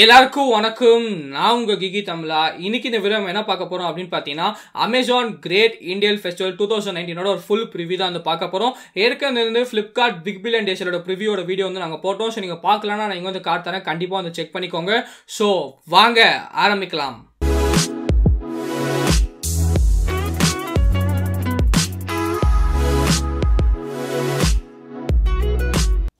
எல்லாருக்கும் வணக்கம் நான் உங்கள் கிகி தமிழா இன்னைக்கு இந்த வீடியோ என்ன பார்க்க போகிறோம் அப்படின்னு பார்த்தீங்கன்னா Amazon great Indian festival two thousand நைன்டீனோட ஒரு ஃபுல் ப்ரிவியூ தான் வந்து பார்க்க போறோம் ஏற்கனவே இருந்து ஃப்ளிப்கார்ட் பிக் பில்லியன் டேஸோட ப்ரிவியூட வீடியோ வந்து நாங்கள் போட்டோம் ஸோ நீங்கள் பார்க்கலன்னா நான் இங்கே வந்து காட்டுறேன் கண்டிப்பாக வந்து செக் பண்ணிக்கோங்க ஸோ வாங்க ஆரம்பிக்கலாம்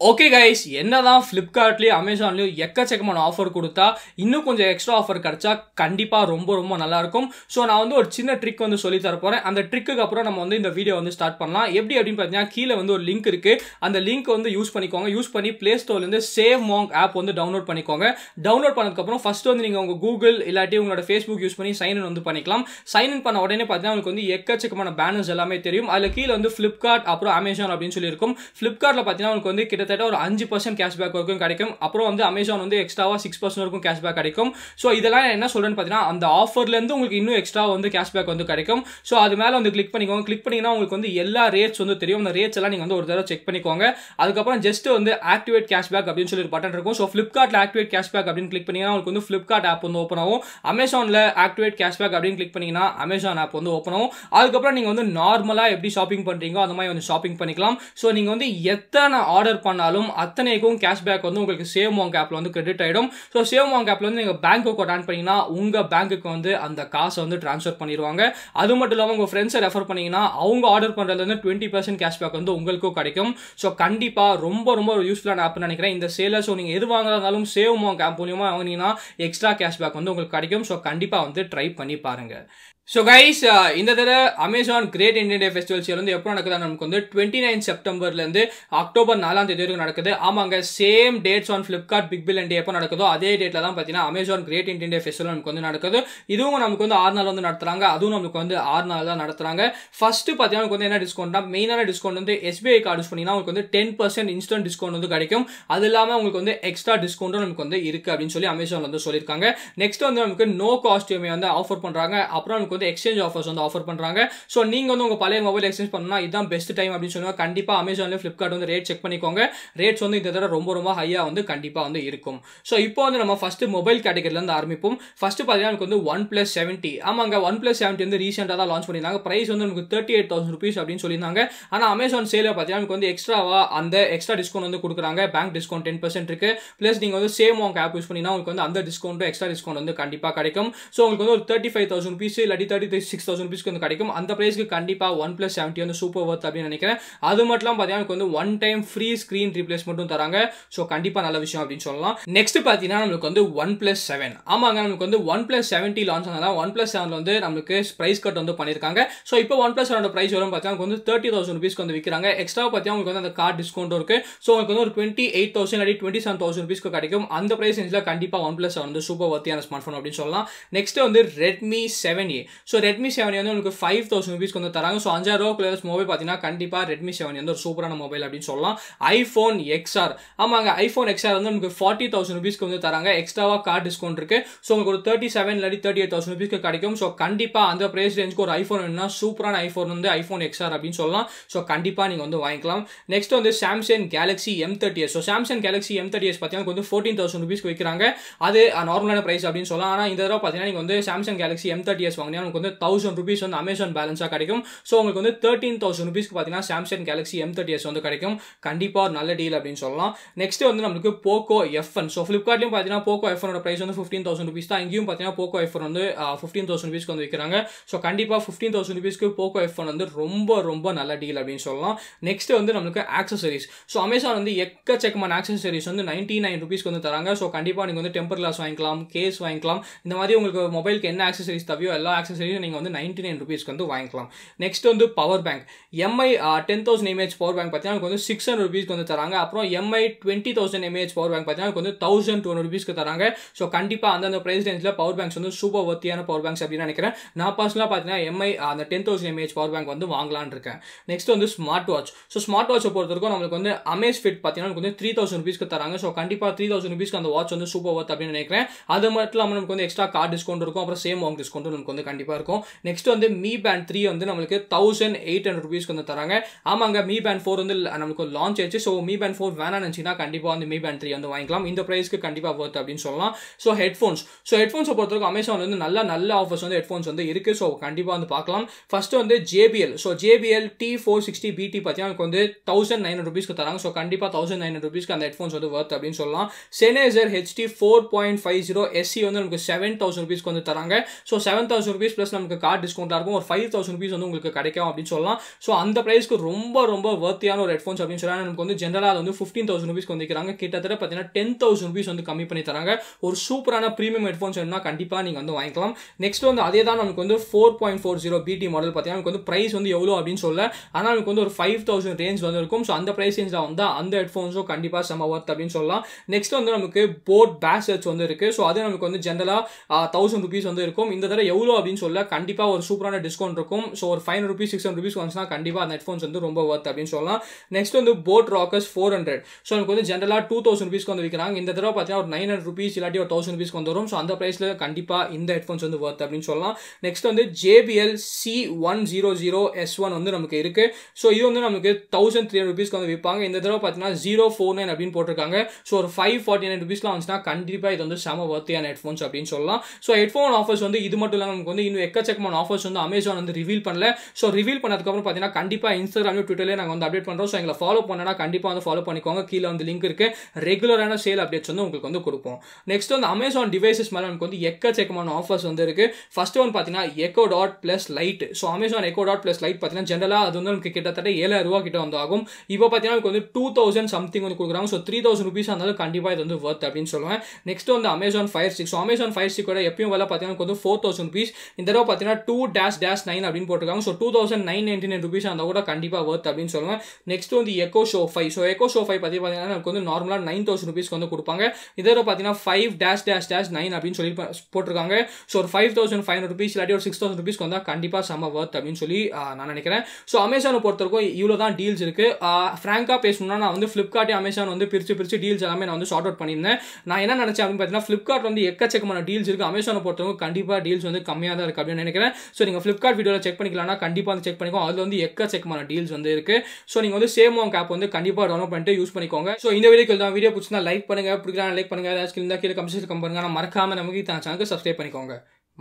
ஓகே கைஸ் என்ன தான் ஃப்ளிப்கார்ட்லேயும் அமேசான்லேயும் எக்கச்சக்கமான ஆஃபர் கொடுத்தா இன்னும் கொஞ்சம் எக்ஸ்ட்ரா ஆஃபர் கிடச்சா கண்டிப்பாக ரொம்ப ரொம்ப நல்லாயிருக்கும் ஸோ நான் வந்து ஒரு சின்ன ட்ரிக் வந்து சொல்லி தரப்போகிறேன் அந்த ட்ரிக்கு அப்புறம் நம்ம வந்து இந்த வீடியோ வந்து ஸ்டார்ட் பண்ணலாம் எப்படி அப்படின்னு பார்த்தீங்கன்னா கீழே வந்து ஒரு லிங்க் இருக்குது அந்த லிங்க் வந்து யூஸ் பண்ணிக்கோங்க யூஸ் பண்ணி ப்ளே ஸ்டோர்லேருந்து சேவ் மாங் ஆப் வந்து டவுன்லோட் பண்ணிக்கோங்க டவுன்லோட் பண்ணதுக்கப்புறம் ஃபஸ்ட்டு வந்து நீங்கள் உங்கள் கூகுள் இல்லாட்டி உங்களோட ஃபேஸ்புக் யூஸ் பண்ணி இன் வந்து பண்ணிக்கலாம் இன் பண்ண உடனே பார்த்தீங்கன்னா உங்களுக்கு வந்து எக்கச்சக்கமான பேனர்ஸ் எல்லாமே தெரியும் அதில் கீழே வந்து ஃப்ளிப்கார்ட் அப்புறம் அமேசான் அப்படின்னு சொல்லியிருக்கும் ஃப்ளிப்கார்ட்டில் பார்த்தீங்கன்னா உங்களுக்கு வந்து கிட்ட கிட்டத்தட்ட ஒரு அஞ்சு பர்சன்ட் கேஷ்பேக் வரைக்கும் கிடைக்கும் அப்புறம் வந்து அமேசான் வந்து எக்ஸ்ட்ராவாக சிக்ஸ் பர்சன்ட் வரைக்கும் கேஷ்பேக் கிடைக்கும் ஸோ இதெல்லாம் என்ன சொல்கிறேன்னு பார்த்தீங்கன்னா அந்த ஆஃபர்லேருந்து உங்களுக்கு இன்னும் எக்ஸ்ட்ரா வந்து கேஷ்பேக் வந்து கிடைக்கும் ஸோ அது மேலே வந்து கிளிக் பண்ணிக்கோங்க கிளிக் பண்ணிங்கன்னா உங்களுக்கு வந்து எல்லா ரேட்ஸ் வந்து தெரியும் அந்த ரேட்ஸ் எல்லாம் நீங்கள் வந்து ஒரு தடவை செக் பண்ணிக்கோங்க அதுக்கப்புறம் ஜஸ்ட் வந்து ஆக்டிவேட் கேஷ்பேக் அப்படின்னு சொல்லி ஒரு பட்டன் இருக்கும் ஸோ ஃப்ளிப்கார்ட்டில் ஆக்டிவேட் கேஷ்பேக் அப்படின்னு கிளிக் பண்ணிங்கன்னா உங்களுக்கு வந்து ஃப்ளிப்கார்ட் ஆப் வந்து ஓப்பன் ஆகும் அமேசானில் ஆக்டிவேட் கேஷ்பேக் அப்படின்னு கிளிக் பண்ணிங்கன்னா அமேசான் ஆப் வந்து ஓப்பன் ஆகும் அதுக்கப்புறம் நீங்கள் வந்து நார்மலாக எப்படி ஷாப்பிங் பண்ணுறீங்களோ அந்த மாதிரி வந்து ஷாப்பிங் பண்ணிக்கலாம் ஸோ நீங்கள் வந்து எத்தனை ஆர்டர் பண்ண பண்ணாலும் அத்தனைக்கும் கேஷ்பேக் வந்து உங்களுக்கு சேவ் வாங்க ஆப்பில் வந்து கிரெடிட் ஆகிடும் ஸோ சேவ் வாங்க ஆப்பில் வந்து நீங்கள் பேங்க் அக்கௌண்ட் ஆன் பண்ணிங்கன்னா உங்கள் பேங்க்குக்கு வந்து அந்த காசை வந்து ட்ரான்ஸ்ஃபர் பண்ணிடுவாங்க அது மட்டும் இல்லாமல் உங்கள் ஃப்ரெண்ட்ஸை ரெஃபர் பண்ணிங்கன்னா அவங்க ஆர்டர் பண்ணுறதுலேருந்து டுவெண்ட்டி பர்சன்ட் கேஷ்பேக் வந்து உங்களுக்கும் கிடைக்கும் ஸோ கண்டிப்பாக ரொம்ப ரொம்ப ஒரு யூஸ்ஃபுல்லான ஆப்னு நினைக்கிறேன் இந்த சேலர் ஸோ நீங்கள் எது வாங்குறதாலும் சேவ் வாங்க ஆப் மூலியமாக வாங்கினீங்கன்னா எக்ஸ்ட்ரா கேஷ்பேக் வந்து உங்களுக்கு கிடைக்கும் ஸோ கண்டிப்பாக வந்து ட்ரை பண்ணி பாருங்கள் ஸோ கைஸ் uh, இந்த தடவை Amazon great Indian day festival வந்து எப்போ நடக்குதுன்னா நமக்கு வந்து டுவெண்ட்டி நைன் செப்டம்பர்லேருந்து அக்டோபர் நாலாம் தேதி வரைக்கும் நடக்குது ஆமாங்க same dates on Flipkart big billion எப்போ நடக்குதோ அதே டேட்டில் தான் பார்த்தீங்கன்னா Amazon great Indian day festival நமக்கு வந்து நடக்குது இதுவும் நமக்கு வந்து ஆறு நாள் வந்து நடத்துகிறாங்க அதுவும் நமக்கு வந்து ஆறு நாள் தான் நடத்துகிறாங்க ஃபஸ்ட்டு பார்த்தீங்கன்னா நமக்கு வந்து என்ன டிஸ்கவுண்ட்னா மெயினான டிஸ்கவுண்ட் வந்து எஸ்பிஐ கார்டு யூஸ் பண்ணிங்கன்னா உங்களுக்கு வந்து டென் பர்சன்ட் இன்ஸ்டன்ட் டிஸ்கவுண்ட் வந்து கிடைக்கும் அது இல்லாமல் உங்களுக்கு வந்து எக்ஸ்ட்ரா டிஸ்கவுண்ட்டும் நமக்கு வந்து இருக்குது அப்படின்னு சொல்லி அமேசான் வந்து சொல்லியிருக்காங்க நெக்ஸ்ட் வந்து நமக்கு நோ காஸ்ட்யூமே வந்து ஆஃபர் பண்ணுறாங்க அப்புறம் நமக்கு வந்து எக்ஸ்சேஞ்ச் ஆஃபர்ஸ் வந்து ஆஃபர் பண்ணுறாங்க ஸோ நீங்கள் வந்து உங்கள் பழைய மொபைல் எக்ஸ்சேஞ்ச் பண்ணால் இதுதான் பெஸ்ட் டைம் அப்படின்னு சொன்னால் கண்டிப்பாக அமேசான்லேயும் ஃப்ளிப்கார்ட் வந்து ரேட் செக் பண்ணிக்கோங்க ரேட்ஸ் வந்து இந்த தடவை ரொம்ப ரொம்ப ஹையாக வந்து கண்டிப்பாக வந்து இருக்கும் ஸோ இப்போ வந்து நம்ம ஃபஸ்ட்டு மொபைல் கேட்டகரியிலேருந்து ஆரம்பிப்போம் ஃபஸ்ட்டு பார்த்தீங்கன்னா எனக்கு வந்து ஒன் ப்ளஸ் செவன்ட்டி ஆமாங்க ஒன் ப்ளஸ் செவன்ட்டி வந்து ரீசெண்டாக தான் லான்ச் பண்ணியிருந்தாங்க ப்ரைஸ் வந்து நமக்கு தேர்ட்டி எயிட் தௌசண்ட் ருபீஸ் அப்படின்னு சொல்லியிருந்தாங்க ஆனால் அமேசான் சேலில் பார்த்தீங்கன்னா எனக்கு வந்து எக்ஸ்ட்ராவாக அந்த எக்ஸ்ட்ரா டிஸ்கவுண்ட் வந்து கொடுக்குறாங்க பேங்க் டிஸ்கவுண்ட் டென் பர்சன்ட் இருக்குது ப்ளஸ் நீங்கள் வந்து சேம் உங்க ஆப் யூஸ் பண்ணினா உங்களுக்கு வந்து அந்த டிஸ்கவுண்ட்டும் எக்ஸ்ட்ரா டிஸ்கவுண்ட் வந்து கண்டிப்பாக கிடைக்கும் ஸோ உங்களுக்கு வந்து ஒரு தேர்ட்டி ஃபைவ் தௌசண்ட் ருபீஸ் இல்லாட்டி தேர்ட்டி த்ரீ சிக்ஸ் தௌசண்ட் ருபீஸ்க்கு வந்து கிடைக்கும் அந்த ப்ரைஸ்க்கு கண்டிப்பாக ஒன் ப்ளஸ் செவன்ட்டி வந்து சூப்பர் ஒர்த் அப்படின்னு நினைக்கிறேன் அது மட்டும் பார்த்தீங்கன்னா எனக்கு வந்து ஒன் டைம் ஃப்ரீ ஸ்க்ரீன் ரீப்ளேஸ்மெண்ட்டும் தராங்க ஸோ கண்டிப்பாக நல்ல விஷயம் அப்படின்னு சொல்லலாம் நெக்ஸ்ட் பார்த்தீங்கன்னா நம்மளுக்கு வந்து ஒன் ப்ளஸ் செவன் ஆமாங்க நமக்கு வந்து ஒன் ப்ளஸ் செவன்ட்டி லான்ச் ஆனதான் ஒன் ப்ளஸ் செவன் வந்து நம்மளுக்கு ப்ரைஸ் கட் வந்து பண்ணியிருக்காங்க ஸோ இப்போ ஒன் ப்ளஸ் செவனோட ப்ரைஸ் வரும் பார்த்தீங்கன்னா வந்து தேர்ட்டி தௌசண்ட் ருபீஸ்க்கு வந்து விற்கிறாங்க எக்ஸ்ட்ரா பார்த்தீங்கன்னா உங்களுக்கு வந்து அந்த கார்டு டிஸ்கவுண்ட் இருக்குது ஸோ உங்களுக்கு வந்து ஒரு டுவெண்ட்டி எயிட் தௌசண்ட் அடி டுவெண்ட்டி செவன் தௌசண்ட் ருபீஸ்க்கு கிடைக்கும் அந்த ப்ரைஸ் ரேஞ்சில் கண்டிப்பாக ஒன் ப்ளஸ் வந்து சூப்பர் வர்த்தியான ஸ்மார்ட் ஃபோன் அப்படின்னு சொல்லலாம் நெக்ஸ்ட் வந்து Redmi seven A so Redmi seven வந்து உங்களுக்கு ஃபைவ் தௌசண்ட் ருபீஸ்க்கு வந்து தராங்க ஸோ அஞ்சாயிரம் ரூபாக்குள்ள மொபைல் பார்த்தீங்கன்னா கண்டிப்பாக ரெட்மி செவன் வந்து ஒரு சூப்பரான மொபைல் அப்படின்னு சொல்லலாம் ஐஃபோன் எக்ஸ்ஆர் ஆமாங்க ஐஃபோன் எக்ஸ்ஆர் வந்து உங்களுக்கு ஃபார்ட்டி தௌசண்ட் ருபீஸ்க்கு வந்து தராங்க எக்ஸ்ட்ராவாக கார்டு டிஸ்கவுண்ட் இருக்குது ஸோ உங்களுக்கு ஒரு தேர்ட்டி செவன் இல்லாட்டி தேர்ட்டி எயிட் தௌசண்ட் ருபீஸ்க்கு கிடைக்கும் ஸோ கண்டிப்பாக அந்த ப்ரைஸ் ரேஞ்சுக்கு ஒரு ஐஃபோன் வேணும்னா சூப்பரான ஐஃபோன் வந்து ஐஃபோன் எக்ஸ்ஆர் அப்படின்னு சொல்லலாம் ஸோ கண்டிப்பாக நீங்கள் வந்து வாங்கிக்கலாம் நெக்ஸ்ட் வந்து Samsung Galaxy M thirty S so Samsung Galaxy M thirty S பார்த்தீங்கன்னா வந்து ஃபோர்டீன் தௌசண்ட் ருபீஸ்க்கு விற்கிறாங்க அது நார்மலான ப்ரைஸ் அப்படின்னு சொல்லலாம் ஆனால் இந்த தடவை பார்த்தீங்கன்னா நீங்கள் வந்து Samsung Galaxy M thirty S வாங்கினா பார்த்தீங்கன்னா உங்களுக்கு வந்து தௌசண்ட் ருபீஸ் வந்து அமேசான் பேலன்ஸாக கிடைக்கும் ஸோ உங்களுக்கு வந்து தேர்ட்டீன் தௌசண்ட் ருபீஸ்க்கு பார்த்தீங்கன்னா Samsung Galaxy M thirty S வந்து கிடைக்கும் கண்டிப்பாக ஒரு நல்ல டீல் அப்படின்னு சொல்லலாம் நெக்ஸ்ட் வந்து நம்மளுக்கு போக்கோ எஃப்என் ஸோ ஃப்ளிப்கார்ட்லையும் பார்த்தீங்கன்னா போக்கோ எஃப்எனோட ப்ரைஸ் வந்து ஃபிஃப்டீன் தௌசண்ட் ருபீஸ் தான் இங்கேயும் பார்த்தீங்கன்னா போக்கோ எஃப் வந்து ஃபிஃப்டீன் தௌசண்ட் ருபீஸ்க்கு வந்து விற்கிறாங்க ஸோ கண்டிப்பாக ஃபிஃப்டீன் தௌசண்ட் ருபீஸ்க்கு போக்கோ எஃப்என் வந்து ரொம்ப ரொம்ப நல்ல டீல் அப்படின்னு சொல்லலாம் நெக்ஸ்ட் வந்து நம்மளுக்கு ஆக்சசரிஸ் ஸோ அமேசான் வந்து எக்கச்சக்கமான ஆக்சசரிஸ் வந்து நைன்டி நைன் ருபீஸ்க்கு வந்து தராங்க ஸோ கண்டிப்பாக நீங்கள் வந்து டெம்பர் கிளாஸ் வாங்கிக்கலாம் கேஸ் வாங்கிக்கலாம் இந்த மாதிரி உங்களுக்கு மொபைலுக்கு என்ன ஆக்சசரிஸ் தவியோ எல்லா ஆக்சசரியும் நீங்கள் வந்து நைன்டி நைன் ருபீஸ்க்கு வந்து வாங்கிக்கலாம் நெக்ஸ்ட் வந்து power bank MI ten thousand mAh power bank பார்த்தீங்கன்னா வந்து சிக்ஸ் ஹண்ட்ரட் ருபீஸ்க்கு வந்து தராங்க அப்புறம் MI twenty thousand mAh power bank பார்த்தீங்கன்னா வந்து தௌசண்ட் டூ ஹண்ட்ரட் ருபீஸ்க்கு தராங்க ஸோ கண்டிப்பாக அந்தந்த பிரைஸ் ரேஞ்சில் பவர் பேங்க்ஸ் வந்து சூப்பர் ஒர்த்தியான பவர் பேங்க்ஸ் அப்படின்னு நினைக்கிறேன் நான் பர்சனலாக பார்த்தீங்கன்னா எம்ஐ அந்த ten thousand mAh power bank வந்து வாங்கலான் இருக்கேன் நெக்ஸ்ட் வந்து ஸ்மார்ட் வாட்ச் ஸோ ஸ்மார்ட் வாட்சை பொறுத்த வரைக்கும் நம்மளுக்கு வந்து அமேஸ் ஃபிட் பார்த்தீங்கன்னா வந்து த்ரீ தௌசண்ட் ருபீஸ்க்கு தராங்க ஸோ கண்டிப்பாக த்ரீ தௌசண்ட் ருபீஸ்க்கு அந்த வாட்ச் வந்து சூப்பர் ஒர்த் அப்படின்னு நினைக்கிறேன் அது மட்டும் இல்லாமல் நமக்கு வந்து எக்ஸ்ட்ரா கார்டு டிஸ்கவுண்ட் இருக்கும் அப்புறம் சேம் வாங்க டிஸ்கவுண்ட் நமக்கு வந்து கண்டிப்பாக கண்டிப்பாக இருக்கும் நெக்ஸ்ட் வந்து மீ பேண்ட் த்ரீ வந்து நம்மளுக்கு தௌசண்ட் எயிட் ஹண்ட்ரட் ருபீஸ்க்கு வந்து தராங்க ஆமாங்க மீ பேண்ட் ஃபோர் வந்து நம்மளுக்கு லான்ச் ஆயிடுச்சு ஸோ மீ பேண்ட் ஃபோர் வேணாம் நினச்சிங்கன்னா கண்டிப்பாக வந்து மீ பேண்ட் த்ரீ வந்து வாங்கிக்கலாம் இந்த ப்ரைஸ்க்கு கண்டிப்பாக ஒர்த் அப்படின்னு சொல்லலாம் ஸோ ஹெட்ஃபோன்ஸ் ஸோ ஹெட்ஃபோன்ஸை பொறுத்தவரைக்கும் அமேசான் வந்து நல்ல நல்ல ஆஃபர்ஸ் வந்து ஹெட்ஃபோன்ஸ் வந்து இருக்குது ஸோ கண்டிப்பாக வந்து பார்க்கலாம் ஃபர்ஸ்ட் வந்து JBL so JBL T four sixty BT பார்த்தீங்கன்னா எனக்கு வந்து தௌசண்ட் நைன் ஹண்ட்ரட் ருபீஸ்க்கு தராங்க ஸோ கண்டிப்பாக தௌசண்ட் நைன் ஹண்ட்ரட் ருபீஸ்க்கு அந்த ஹெட்ஃபோன்ஸ் வந்து ஒர்த் அப்படின்னு சொல்லலாம் Sennheiser HD four point five zero SC வந்து நமக்கு செவன் தௌசண்ட் ருபீஸ்க்கு வந்து தராங்க so seven thousand rupees rupees plus நமக்கு கார்டு டிஸ்கவுண்ட்டாக இருக்கும் ஒரு ஃபைவ் தௌசண்ட் ருபீஸ் வந்து உங்களுக்கு கிடைக்கும் அப்படின்னு சொல்லலாம் ஸோ அந்த ப்ரைஸ்க்கு ரொம்ப ரொம்ப வர்த்தியான ஒரு ஹெட்ஃபோன்ஸ் அப்படின்னு சொல்லலாம் நமக்கு வந்து ஜென்ரலாக அது வந்து ஃபிஃப்டீன் தௌசண்ட் ருபீஸ்க்கு வந்துக்கிறாங்க கிட்டத்தட்ட பார்த்தீங்கன்னா டென் தௌசண்ட் ருபீஸ் வந்து கம்மி பண்ணி தராங்க ஒரு சூப்பரான ப்ரீமியம் ஹெட்ஃபோன்ஸ் வேணும்னா கண்டிப்பாக நீங்கள் வந்து வாங்கிக்கலாம் நெக்ஸ்ட் வந்து அதே தான் நமக்கு வந்து four point four zero BT model பார்த்தீங்கன்னா நமக்கு வந்து ப்ரைஸ் வந்து எவ்வளோ அப்படின்னு சொல்ல ஆனால் நமக்கு வந்து ஒரு ஃபைவ் தௌசண்ட் ரேஞ்ச் வந்து இருக்கும் ஸோ அந்த ப்ரைஸ் ரேஞ்சில் வந்து அந்த ஹெட்ஃபோன்ஸும் கண்டிப்பாக செம ஒர்த் அப்படின்னு சொல்லலாம் நெக்ஸ்ட் வந்து நமக்கு போட் பேஸ் வந்து இருக்குது ஸோ அது நமக்கு வந்து ஜென்ரலாக தௌசண்ட் ருபீஸ் வந்து இருக்கும் இந்த தடவை எவ்வளோ அப்படின்னு அப்படின்னு சொல்ல கண்டிப்பாக ஒரு சூப்பரான டிஸ்கவுண்ட் இருக்கும் ஸோ ஒரு five rupees six hundred rupees வந்துச்சுன்னா கண்டிப்பாக அந்த ஹெட்ஃபோன்ஸ் வந்து ரொம்ப ஒர்த் அப்படின்னு சொல்லலாம் நெக்ஸ்ட் வந்து boAt Rockers four hundred so எனக்கு வந்து ஜென்ரலாக டூ தௌசண்ட் ருபீஸ்க்கு வந்து விற்கிறாங்க இந்த தடவை பார்த்தீங்கன்னா ஒரு நைன் ஹண்ட்ரட் ருபீஸ் இல்லாட்டி ஒரு தௌசண்ட் ருபீஸ்க்கு வந்து வரும் ஸோ அந்த ப்ரைஸில் கண்டிப்பாக இந்த ஹெட்ஃபோன்ஸ் வந்து ஒர்த் அப்படின்னு சொல்லலாம் நெக்ஸ்ட் வந்து JBL C one zero zero S one வந்து நமக்கு இருக்கு ஸோ இது வந்து நமக்கு தௌசண்ட் த்ரீ ருபீஸ்க்கு வந்து விற்பாங்க இந்த தடவை பார்த்தீங்கன்னா ஜீரோ ஃபோர் நைன் அப்படின்னு போட்டிருக்காங்க ஸோ ஒரு ஃபைவ் ஃபார்ட்டி நைன் ருபீஸ்லாம் வந்துச்சுன்னா கண்டிப்பாக இது வந்து செம வர்த்தியான ஹெட்ஃபோன்ஸ் அப்படின்னு சொல்லலாம் ஸோ ஹெட்ஃபோன் ஆஃபர்ஸ் வந்து இது மட்டும் இல்லாமல் நமக்கு வந்து இன்னும் எக்கச்சக்கமான ஆஃபர்ஸ் வந்து அமேசான் வந்து ரிவீல் பண்ணல ஸோ ரிவீல் பண்ணதுக்கப்புறம் பார்த்தீங்கன்னா கண்டிப்பாக இன்ஸ்டாகிராம் ட்விட்டர்லேயே நாங்கள் வந்து அப்டேட் பண்ணுறோம் ஸோ எங்களை ஃபாலோ பண்ணனா கண்டிப்பாக வந்து ஃபாலோ பண்ணிக்கோங்க கீழே வந்து லிங்க் இருக்குது ரெகுலரான சேல் அப்டேட்ஸ் வந்து உங்களுக்கு வந்து கொடுப்போம் நெக்ஸ்ட் வந்து அமேசான் டிவைசஸ் மேலே எனக்கு வந்து எக்கச்சக்கமான ஆஃபர்ஸ் வந்து இருக்கு ஃபஸ்ட் ஒன் பார்த்தீங்கன்னா Echo Dot plus lite so Amazon Echo Dot plus lite பார்த்தீங்கன்னா ஜென்ரலாக அது வந்து நமக்கு கிட்டத்தட்ட ஏழாயிரம் ரூபா கிட்ட வந்து ஆகும் இப்போ பார்த்தீங்கன்னா எனக்கு வந்து டூ தௌசண்ட் சம்திங் வந்து கொடுக்குறாங்க ஸோ த்ரீ தௌசண்ட் ருபீஸ் இருந்தாலும் கண்டிப்பாக இது வந்து ஒர்த் அப்படின்னு சொல்லுவேன் நெக்ஸ்ட் வந்து Amazon Fire Stick so Amazon Fire ஸ்டிக்கோட எப்பயும் வேலை பார்த்தீங்கன்னா வந்து ஃபோர் தௌசண்ட் ருபீஸ் இந்த தடவை பார்த்தீங்கன்னா டூ டேஷ் டேஷ் நைன் அப்படின்னு போட்டிருக்காங்க so two thousand nine ninety nine rupees அந்த கூட கண்டிப்பாக ஒர்த் அப்படின்னு சொல்லுவேன் நெக்ஸ்ட் வந்து Echo Show five so Echo Show five பற்றி பார்த்தீங்கன்னா நமக்கு வந்து நார்மலாக நைன் தௌசண்ட் ருபீஸ்க்கு வந்து கொடுப்பாங்க இதே பார்த்தீங்கன்னா five dash dash dash nine அப்படின்னு சொல்லி போட்டிருக்காங்க ஸோ ஒரு five thousand five hundred rupees இல்லாட்டி ஒரு சிக்ஸ் தௌசண்ட் ருபீஸ்க்கு வந்தால் கண்டிப்பாக செம்ம ஒர்த் அப்படின்னு சொல்லி நான் நினைக்கிறேன் ஸோ அமேசானை பொறுத்தவரைக்கும் இவ்வளோ தான் டீல்ஸ் இருக்குது ஃப்ராங்காக பேசணும்னா நான் வந்து ஃப்ளிப்கார்ட்டே அமேசான் வந்து பிரித்து பிரித்து டீல்ஸ் எல்லாமே நான் வந்து ஷார்ட் அவுட் பண்ணியிருந்தேன் நான் என்ன நினச்சேன் அப்படின்னு பார்த்தீங்கன்னா ஃப்ளிப்கார்ட் வந்து எக்கச்சக்கமான டீல்ஸ் இருக்குது அமேசானை பொறுத்தவரைக்கும் கண்டிப்பாக டீல்ஸ் வந்து கம்மியாக தான் இருக்குது அப்படின்னு நினைக்கிறேன் ஸோ நீங்கள் ஃப்ளிப்கார்ட் வீடியோவில் செக் பண்ணிக்கலாம் கண்டிப்பாக வந்து செக் பண்ணிக்கோ அதில் வந்து எக்க பண்ண டீல்ஸ் வந்து இருக்குது ஸோ நீங்கள் வந்து சேம் ஆங் ஆப் வந்து கண்டிப்பாக டவுன்லோட் பண்ணிட்டு யூஸ் பண்ணிக்கோங்க ஸோ இந்த வீடியோக்கு தான் வீடியோ பிடிச்சிருந்தா லைக் பண்ணுங்கள் பிடிக்கலாம் லைக் பண்ணுங்கள் ஏதாச்சும் கீழே கமெண்ட்ஸ் கம்பெருங்க நான் மறக்காமல் நமக்கு தான் சேனலுக்கு சப்ஸ்கிரைப் பண்ணிக்கோங்க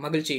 மகிழ்ச்சி